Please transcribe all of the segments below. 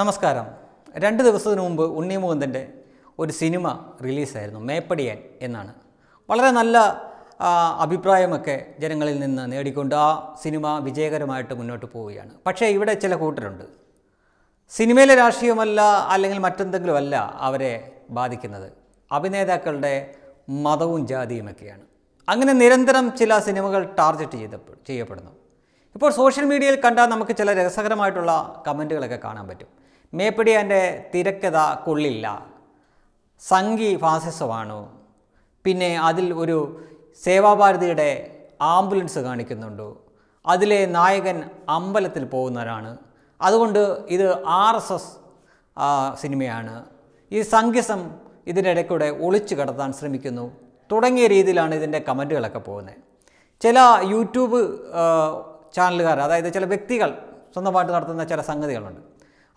നമസ്കാരം രണ്ട് ദിവസത്തിന് മുമ്പ് ഉണ്ണിമുകുന്ദൻ്റെ ഒരു സിനിമ റിലീസായിരുന്നു മേപ്പടിയാൻ എന്നാണ് വളരെ നല്ല അഭിപ്രായമൊക്കെ ജനങ്ങളിൽ നിന്ന് നേടിക്കൊണ്ട് ആ സിനിമ വിജയകരമായിട്ട് മുന്നോട്ട് പോവുകയാണ് പക്ഷേ ഇവിടെ ചില കൂട്ടരുണ്ട് സിനിമയിലെ രാഷ്ട്രീയമല്ല അല്ലെങ്കിൽ മറ്റെന്തെങ്കിലും അല്ല അവരെ ബാധിക്കുന്നത് അഭിനേതാക്കളുടെ മതവും ജാതിയുമൊക്കെയാണ് അങ്ങനെ നിരന്തരം ചില സിനിമകൾ ടാർഗറ്റ് ചെയ്ത ചെയ്യപ്പെടുന്നു ഇപ്പോൾ സോഷ്യൽ മീഡിയയിൽ കണ്ടാൽ നമുക്ക് ചില രസകരമായിട്ടുള്ള കമൻറ്റുകളൊക്കെ കാണാൻ പറ്റും എൻ്റെ തിരക്കഥ കൊള്ളില്ല സംഗി ഫാസിസമാണ് പിന്നെ അതിൽ ഒരു സേവാഭാരതിയുടെ ആംബുലൻസ് കാണിക്കുന്നുണ്ട് അതിലെ നായകൻ അമ്പലത്തിൽ പോകുന്നവരാണ് അതുകൊണ്ട് ഇത് ആർ എസ് എസ് സിനിമയാണ് ഈ സംഗീസം ഇതിൻ്റെ ഇടയ്ക്കൂടെ ഒളിച്ചു കടത്താൻ ശ്രമിക്കുന്നു തുടങ്ങിയ രീതിയിലാണ് ഇതിൻ്റെ കമൻറ്റുകളൊക്കെ പോകുന്നത് ചില യൂട്യൂബ് ചാനലുകാർ അതായത് ചില വ്യക്തികൾ സ്വന്തമായിട്ട് നടത്തുന്ന ചില സംഗതികളുണ്ട്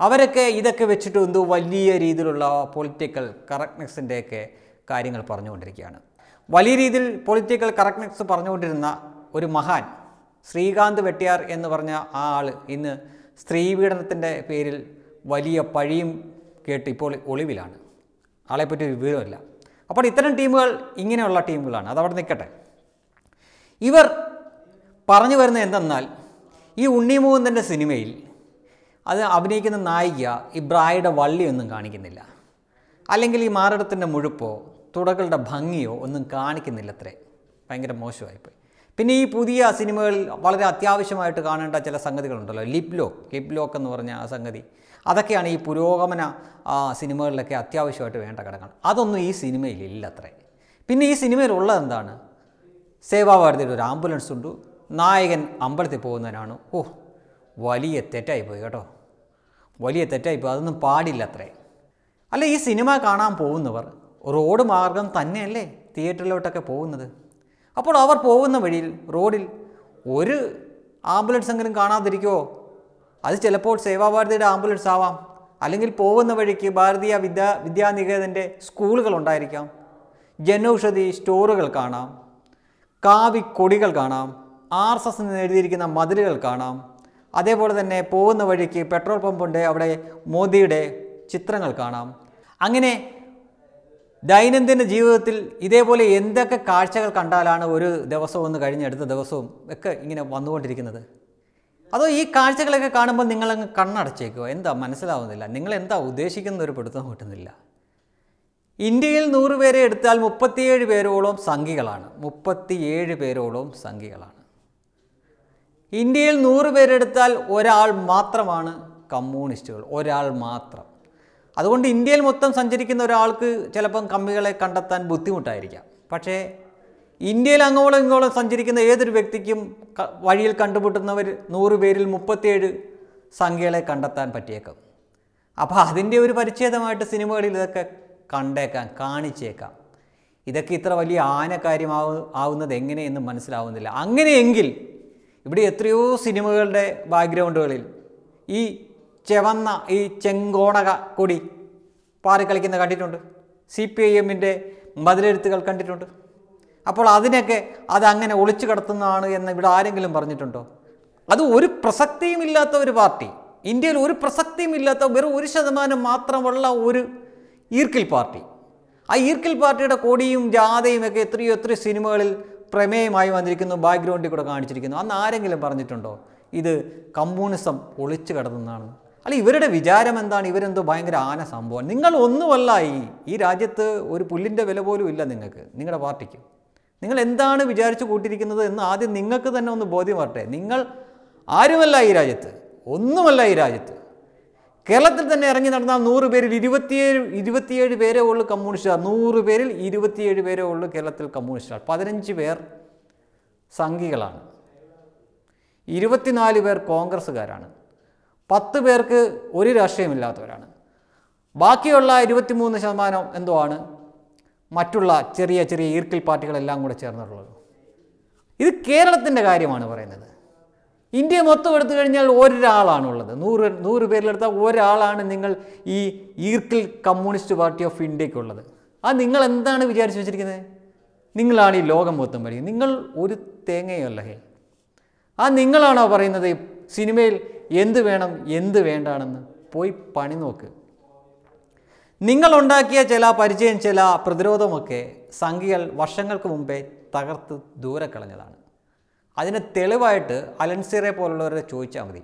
അവരൊക്കെ ഇതൊക്കെ വെച്ചിട്ട് എന്തോ വലിയ രീതിയിലുള്ള പൊളിറ്റിക്കൽ കറക്റ്റ്നെസ്സിൻ്റെയൊക്കെ കാര്യങ്ങൾ പറഞ്ഞുകൊണ്ടിരിക്കുകയാണ് വലിയ രീതിയിൽ പൊളിറ്റിക്കൽ കറക്റ്റ്നെസ് പറഞ്ഞുകൊണ്ടിരുന്ന ഒരു മഹാൻ ശ്രീകാന്ത് വെട്ടിയാർ എന്ന് പറഞ്ഞ ആ ആൾ ഇന്ന് സ്ത്രീ പേരിൽ വലിയ പഴിയും കേട്ട് ഇപ്പോൾ ഒളിവിലാണ് ആളെപ്പറ്റി വിവരമില്ല അപ്പോൾ ഇത്തരം ടീമുകൾ ഇങ്ങനെയുള്ള ടീമുകളാണ് അതവിടെ നിൽക്കട്ടെ ഇവർ പറഞ്ഞു വരുന്നത് എന്തെന്നാൽ ഈ ഉണ്ണിമൂന്നൻ്റെ സിനിമയിൽ അത് അഭിനയിക്കുന്ന നായിക ഈ ബ്രായുടെ വള്ളിയൊന്നും കാണിക്കുന്നില്ല അല്ലെങ്കിൽ ഈ മാറിടത്തിൻ്റെ മുഴുപ്പോ തുടകളുടെ ഭംഗിയോ ഒന്നും കാണിക്കുന്നില്ല അത്രേ ഭയങ്കര മോശമായിപ്പോയി പിന്നെ ഈ പുതിയ സിനിമകളിൽ വളരെ അത്യാവശ്യമായിട്ട് കാണേണ്ട ചില സംഗതികളുണ്ടല്ലോ ലിപ് ലോക്ക് ലിപ് ലോക്ക് എന്ന് പറഞ്ഞ ആ സംഗതി അതൊക്കെയാണ് ഈ പുരോഗമന സിനിമകളിലൊക്കെ അത്യാവശ്യമായിട്ട് വേണ്ട ഘടകങ്ങൾ അതൊന്നും ഈ സിനിമയിൽ ഇല്ല അത്രേ പിന്നെ ഈ ഉള്ളത് എന്താണ് സേവാഭാരതിയുടെ ഒരു ആംബുലൻസ് ഉണ്ട് നായകൻ അമ്പലത്തിൽ പോകുന്നതിനാണ് ഓ വലിയ തെറ്റായി പോയി കേട്ടോ വലിയ ഇപ്പോൾ അതൊന്നും പാടില്ല അത്രേ അല്ല ഈ സിനിമ കാണാൻ പോകുന്നവർ റോഡ് മാർഗം തന്നെയല്ലേ തിയേറ്ററിലോട്ടൊക്കെ പോകുന്നത് അപ്പോൾ അവർ പോകുന്ന വഴിയിൽ റോഡിൽ ഒരു ആംബുലൻസ് എങ്കിലും കാണാതിരിക്കുമോ അത് ചിലപ്പോൾ സേവാഭാരതിയുടെ ആംബുലൻസ് ആവാം അല്ലെങ്കിൽ പോകുന്ന വഴിക്ക് ഭാരതീയ വിദ്യാ വിദ്യാനികേതൻ്റെ സ്കൂളുകൾ ഉണ്ടായിരിക്കാം ജനൌഷധി സ്റ്റോറുകൾ കാണാം കാവിക്കൊടികൾ കാണാം ആർ എസ് എസ് എന്ന് എഴുതിയിരിക്കുന്ന മതിലുകൾ കാണാം അതേപോലെ തന്നെ പോകുന്ന വഴിക്ക് പെട്രോൾ പമ്പുണ്ട് അവിടെ മോദിയുടെ ചിത്രങ്ങൾ കാണാം അങ്ങനെ ദൈനംദിന ജീവിതത്തിൽ ഇതേപോലെ എന്തൊക്കെ കാഴ്ചകൾ കണ്ടാലാണ് ഒരു ദിവസവും ഒന്ന് കഴിഞ്ഞ അടുത്ത ദിവസവും ഒക്കെ ഇങ്ങനെ വന്നുകൊണ്ടിരിക്കുന്നത് അതോ ഈ കാഴ്ചകളൊക്കെ കാണുമ്പോൾ നിങ്ങളങ്ങ് കണ്ണടച്ചേക്കുക എന്താ മനസ്സിലാവുന്നില്ല നിങ്ങൾ എന്താ ഉദ്ദേശിക്കുന്ന ഒരു പിടുത്തം കിട്ടുന്നില്ല ഇന്ത്യയിൽ നൂറ് പേരെ എടുത്താൽ മുപ്പത്തിയേഴ് പേരോളം സംഖ്യകളാണ് മുപ്പത്തിയേഴ് പേരോളം സംഖ്യകളാണ് ഇന്ത്യയിൽ നൂറ് പേരെടുത്താൽ ഒരാൾ മാത്രമാണ് കമ്മ്യൂണിസ്റ്റുകൾ ഒരാൾ മാത്രം അതുകൊണ്ട് ഇന്ത്യയിൽ മൊത്തം സഞ്ചരിക്കുന്ന ഒരാൾക്ക് ചിലപ്പം കമ്മികളെ കണ്ടെത്താൻ ബുദ്ധിമുട്ടായിരിക്കാം പക്ഷേ ഇന്ത്യയിൽ അങ്ങോളം ഇങ്ങോളം സഞ്ചരിക്കുന്ന ഏതൊരു വ്യക്തിക്കും വഴിയിൽ കണ്ടുമുട്ടുന്നവർ നൂറ് പേരിൽ മുപ്പത്തിയേഴ് സംഖ്യകളെ കണ്ടെത്താൻ പറ്റിയേക്കും അപ്പോൾ അതിൻ്റെ ഒരു പരിച്ഛേദമായിട്ട് സിനിമകളിൽ ഇതൊക്കെ കണ്ടേക്കാം കാണിച്ചേക്കാം ഇതൊക്കെ ഇത്ര വലിയ ആന കാര്യമാവുന്നത് എങ്ങനെയെന്ന് മനസ്സിലാവുന്നില്ല അങ്ങനെയെങ്കിൽ ഇവിടെ എത്രയോ സിനിമകളുടെ ബാക്ക്ഗ്രൗണ്ടുകളിൽ ഈ ചെവന്ന ഈ ചെങ്കോണക കൊടി പാറിക്കളിക്കുന്ന കണ്ടിട്ടുണ്ട് സി പി ഐ എമ്മിൻ്റെ മതിലെഴുത്തുകൾ കണ്ടിട്ടുണ്ട് അപ്പോൾ അതിനൊക്കെ അതങ്ങനെ ഒളിച്ചു കിടത്തുന്നതാണ് എന്ന് ഇവിടെ ആരെങ്കിലും പറഞ്ഞിട്ടുണ്ടോ അത് ഒരു ഇല്ലാത്ത ഒരു പാർട്ടി ഇന്ത്യയിൽ ഒരു ഇല്ലാത്ത വെറും ഒരു ശതമാനം മാത്രമുള്ള ഒരു ഈർക്കിൽ പാർട്ടി ആ ഈർക്കിൽ പാർട്ടിയുടെ കൊടിയും ജാഥയും ഒക്കെ എത്രയോ എത്രയോ സിനിമകളിൽ പ്രമേയമായി വന്നിരിക്കുന്നു ബാക്ക്ഗ്രൗണ്ടിൽ കൂടെ കാണിച്ചിരിക്കുന്നു അന്ന് ആരെങ്കിലും പറഞ്ഞിട്ടുണ്ടോ ഇത് കമ്മ്യൂണിസം ഒളിച്ചു കിടന്നതാണ് അല്ല ഇവരുടെ വിചാരം എന്താണ് ഇവരെന്തോ ഭയങ്കര ആന സംഭവം നിങ്ങൾ ഒന്നുമല്ല ഈ രാജ്യത്ത് ഒരു പുല്ലിൻ്റെ വില പോലും ഇല്ല നിങ്ങൾക്ക് നിങ്ങളുടെ പാർട്ടിക്ക് നിങ്ങൾ എന്താണ് വിചാരിച്ചു കൂട്ടിയിരിക്കുന്നത് എന്ന് ആദ്യം നിങ്ങൾക്ക് തന്നെ ഒന്ന് ബോധ്യം വരട്ടെ നിങ്ങൾ ആരുമല്ല ഈ രാജ്യത്ത് ഒന്നുമല്ല ഈ രാജ്യത്ത് കേരളത്തിൽ തന്നെ ഇറങ്ങി നടന്ന നൂറ് പേരിൽ ഇരുപത്തിയേഴ് ഇരുപത്തിയേഴ് പേരെ ഉള്ളു കമ്മ്യൂണിസ്റ്റുകാർ നൂറ് പേരിൽ ഇരുപത്തിയേഴ് പേരെ ഉള്ളു കേരളത്തിൽ കമ്മ്യൂണിസ്റ്റുകാർ പതിനഞ്ച് പേർ സംഘികളാണ് ഇരുപത്തിനാല് പേർ കോൺഗ്രസ്സുകാരാണ് പത്ത് പേർക്ക് ഒരു രാഷ്ട്രീയമില്ലാത്തവരാണ് ബാക്കിയുള്ള ഇരുപത്തിമൂന്ന് ശതമാനം എന്തോ ആണ് മറ്റുള്ള ചെറിയ ചെറിയ ഈർക്കിൽ പാർട്ടികളെല്ലാം കൂടെ ചേർന്നിട്ടുള്ളത് ഇത് കേരളത്തിൻ്റെ കാര്യമാണ് പറയുന്നത് ഇന്ത്യ മൊത്തം എടുത്തു കഴിഞ്ഞാൽ ഒരാളാണുള്ളത് നൂറ് നൂറ് പേരിലെടുത്താൽ ഒരാളാണ് നിങ്ങൾ ഈ ഈർക്കിൽ കമ്മ്യൂണിസ്റ്റ് പാർട്ടി ഓഫ് ഇന്ത്യക്കുള്ളത് ആ നിങ്ങൾ എന്താണ് വിചാരിച്ചു വെച്ചിരിക്കുന്നത് നിങ്ങളാണ് ഈ ലോകം മൊത്തം ഭരിക്കുന്നത് നിങ്ങൾ ഒരു തേങ്ങയല്ല ഹേ ആ നിങ്ങളാണോ പറയുന്നത് സിനിമയിൽ എന്ത് വേണം എന്ത് വേണ്ടാണെന്ന് പോയി പണി നോക്ക് നിങ്ങളുണ്ടാക്കിയ ചില പരിചയം ചില പ്രതിരോധമൊക്കെ സംഖ്യകൾ വർഷങ്ങൾക്ക് മുമ്പേ തകർത്ത് ദൂരെ കളഞ്ഞതാണ് അതിന് തെളിവായിട്ട് അലൻസിറെ പോലുള്ളവരെ ചോദിച്ചാൽ മതി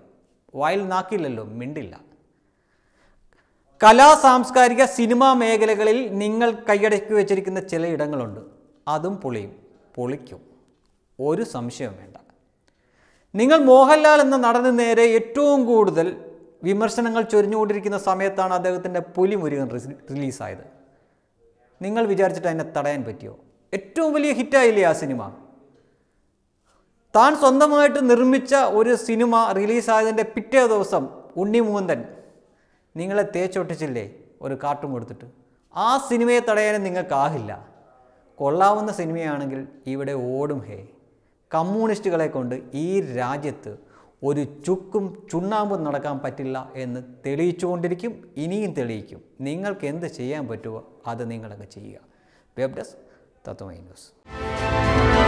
വായിൽ നാക്കില്ലല്ലോ മിണ്ടില്ല കലാ സാംസ്കാരിക സിനിമാ മേഖലകളിൽ നിങ്ങൾ കൈയടക്കി വെച്ചിരിക്കുന്ന ചില ഇടങ്ങളുണ്ട് അതും പൊളിയും പൊളിക്കും ഒരു സംശയവും വേണ്ട നിങ്ങൾ മോഹൻലാൽ എന്ന നടന് നേരെ ഏറ്റവും കൂടുതൽ വിമർശനങ്ങൾ ചൊരിഞ്ഞുകൊണ്ടിരിക്കുന്ന സമയത്താണ് അദ്ദേഹത്തിൻ്റെ പുലിമുരുകൻ മുരുകൻ റിലീസായത് നിങ്ങൾ വിചാരിച്ചിട്ട് അതിനെ തടയാൻ പറ്റിയോ ഏറ്റവും വലിയ ഹിറ്റായില്ലേ ആ സിനിമ താൻ സ്വന്തമായിട്ട് നിർമ്മിച്ച ഒരു സിനിമ റിലീസായതിൻ്റെ പിറ്റേ ദിവസം ഉണ്ണി മൂന്തൻ നിങ്ങളെ തേച്ചൊട്ടിച്ചില്ലേ ഒരു കാർട്ടൂൺ കൊടുത്തിട്ട് ആ സിനിമയെ തടയാനും നിങ്ങൾക്കാകില്ല കൊള്ളാവുന്ന സിനിമയാണെങ്കിൽ ഇവിടെ ഓടും ഹേ കമ്മ്യൂണിസ്റ്റുകളെ കൊണ്ട് ഈ രാജ്യത്ത് ഒരു ചുക്കും ചുണ്ണാമ്പും നടക്കാൻ പറ്റില്ല എന്ന് തെളിയിച്ചുകൊണ്ടിരിക്കും ഇനിയും തെളിയിക്കും നിങ്ങൾക്ക് എന്ത് ചെയ്യാൻ പറ്റുമോ അത് നിങ്ങളങ്ങ് ചെയ്യുക വെബ് ഡെസ്ക് തത്വമൈ ന്യൂസ്